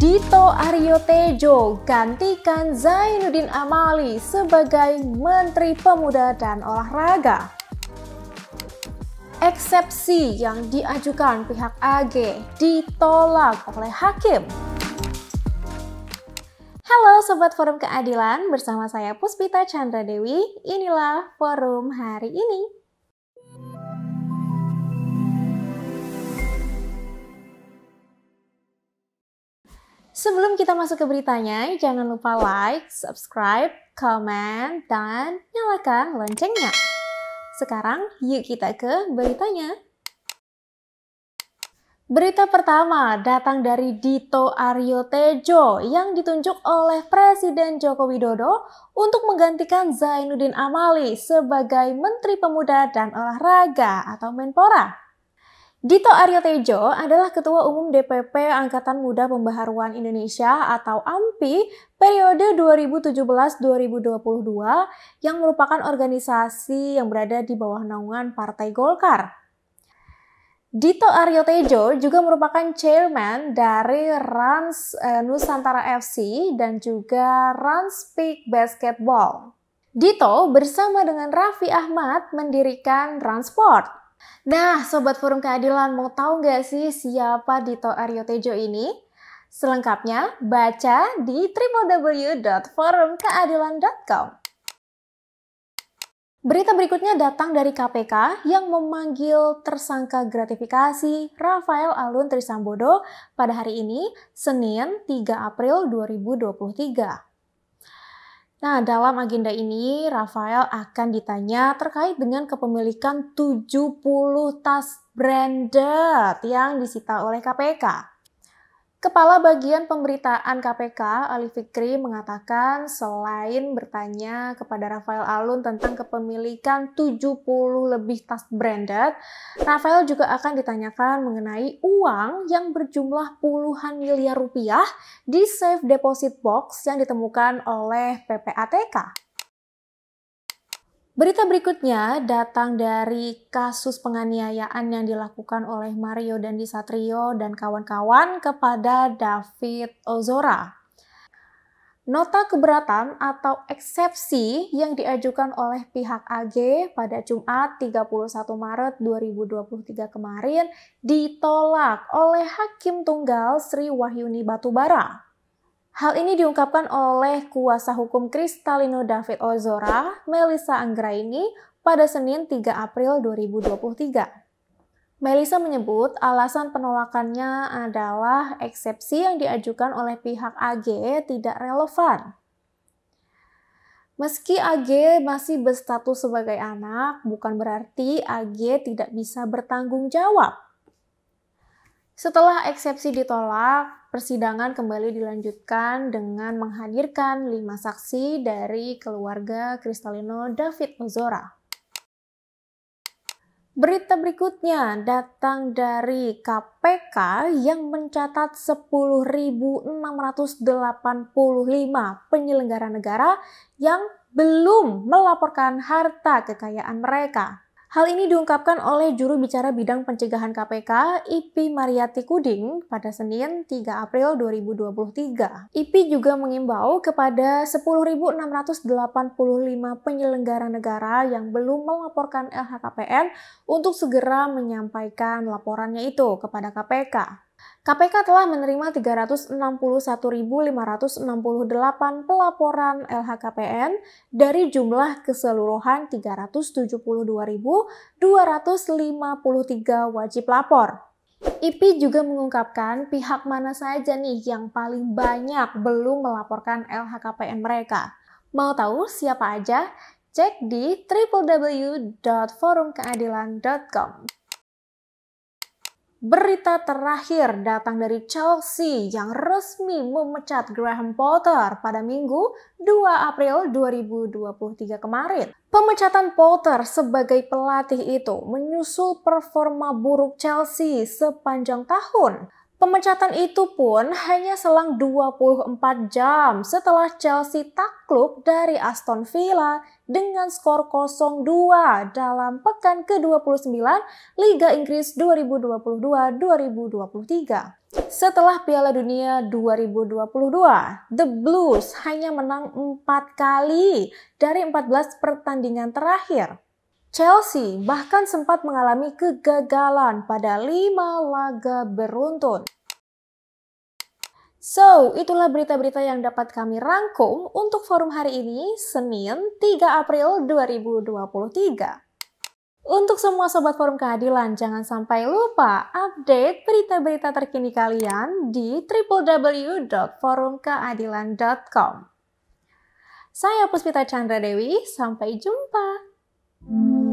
Dito Aryo Tejo gantikan Zainuddin Amali sebagai Menteri Pemuda dan Olahraga. Eksepsi yang diajukan pihak AG ditolak oleh hakim. Halo Sobat Forum Keadilan, bersama saya Puspita Chandra Dewi, inilah forum hari ini. Sebelum kita masuk ke beritanya, jangan lupa like, subscribe, comment, dan nyalakan loncengnya. Sekarang, yuk kita ke beritanya. Berita pertama datang dari Dito Aryo Tejo yang ditunjuk oleh Presiden Joko Widodo untuk menggantikan Zainuddin Amali sebagai Menteri Pemuda dan Olahraga atau Menpora. Dito Aryo Tejo adalah Ketua Umum DPP Angkatan Muda Pembaharuan Indonesia atau AMPI periode 2017-2022 yang merupakan organisasi yang berada di bawah naungan Partai Golkar. Dito Aryo Tejo juga merupakan chairman dari Rans eh, Nusantara FC dan juga Rans Peak Basketball. Dito bersama dengan Raffi Ahmad mendirikan Transport. Nah, Sobat Forum Keadilan, mau tahu nggak sih siapa Dito Aryo Tejo ini? Selengkapnya, baca di www.forumkeadilan.com. Berita berikutnya datang dari KPK yang memanggil tersangka gratifikasi Rafael Alun Trisambodo pada hari ini, Senin 3 April 2023. Nah, dalam agenda ini, Rafael akan ditanya terkait dengan kepemilikan 70 tas branded yang disita oleh KPK. Kepala Bagian Pemberitaan KPK, Ali Fikri, mengatakan selain bertanya kepada Rafael Alun tentang kepemilikan 70 lebih tas branded, Rafael juga akan ditanyakan mengenai uang yang berjumlah puluhan miliar rupiah di safe deposit box yang ditemukan oleh PPATK. Berita berikutnya datang dari kasus penganiayaan yang dilakukan oleh Mario Dandi Satrio dan kawan-kawan kepada David Ozora. Nota keberatan atau eksepsi yang diajukan oleh pihak AG pada Jumat 31 Maret 2023 kemarin ditolak oleh Hakim Tunggal Sri Wahyuni Batubara. Hal ini diungkapkan oleh kuasa hukum Kristalino David Ozora, Melissa Anggraini, pada Senin 3 April 2023. Melissa menyebut alasan penolakannya adalah eksepsi yang diajukan oleh pihak AG tidak relevan. Meski AG masih berstatus sebagai anak, bukan berarti AG tidak bisa bertanggung jawab. Setelah eksepsi ditolak, Persidangan kembali dilanjutkan dengan menghadirkan lima saksi dari keluarga Kristalino David Ozora. Berita berikutnya datang dari KPK yang mencatat 10.685 penyelenggara negara yang belum melaporkan harta kekayaan mereka Hal ini diungkapkan oleh juru bicara bidang pencegahan KPK, Ipi Mariati Kuding, pada Senin 3 April 2023. Ipi juga mengimbau kepada 10.685 penyelenggara negara yang belum melaporkan LHKPN untuk segera menyampaikan laporannya itu kepada KPK. KPK telah menerima 361.568 pelaporan LHKPN dari jumlah keseluruhan 372.253 wajib lapor. IPI juga mengungkapkan pihak mana saja nih yang paling banyak belum melaporkan LHKPN mereka. Mau tahu siapa aja? Cek di www.forumkeadilan.com. Berita terakhir datang dari Chelsea yang resmi memecat Graham Potter pada Minggu 2 April 2023 kemarin. Pemecatan Potter sebagai pelatih itu menyusul performa buruk Chelsea sepanjang tahun. Pemecatan itu pun hanya selang 24 jam setelah Chelsea takluk dari Aston Villa dengan skor 0-2 dalam pekan ke-29 Liga Inggris 2022-2023. Setelah Piala Dunia 2022, The Blues hanya menang 4 kali dari 14 pertandingan terakhir Chelsea bahkan sempat mengalami kegagalan pada lima laga beruntun. So, itulah berita-berita yang dapat kami rangkum untuk forum hari ini, Senin 3 April 2023. Untuk semua sobat forum keadilan, jangan sampai lupa update berita-berita terkini kalian di www.forumkeadilan.com. Saya Puspita Chandra Dewi, sampai jumpa. Thank mm. you.